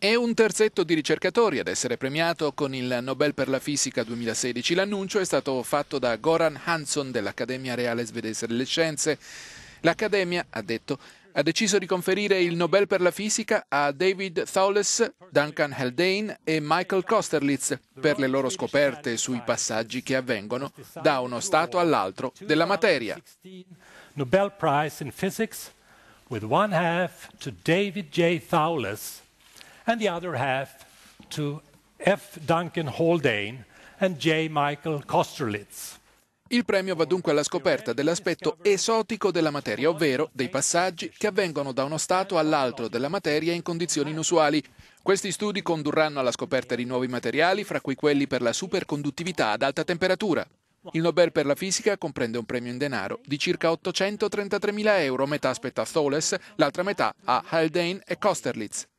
È un terzetto di ricercatori ad essere premiato con il Nobel per la Fisica 2016. L'annuncio è stato fatto da Goran Hanson dell'Accademia Reale Svedese delle Scienze. L'Accademia, ha detto, ha deciso di conferire il Nobel per la Fisica a David Thowles, Duncan Haldane e Michael Kosterlitz per le loro scoperte sui passaggi che avvengono da uno stato all'altro della materia. Nobel Prize in Physics with one half to David J. Thowles and the other half to F. Duncan Haldane and J. Michael Kosterlitz. Il premio va dunque alla scoperta dell'aspetto esotico della materia, ovvero dei passaggi che avvengono da uno stato all'altro della materia in condizioni inusuali. Questi studi condurranno alla scoperta di nuovi materiali, fra cui quelli per la superconduttività ad alta temperatura. Il Nobel per la fisica comprende un premio in denaro di circa 833.000 euro, metà spetta a Tholes, l'altra metà a Haldane e Kosterlitz.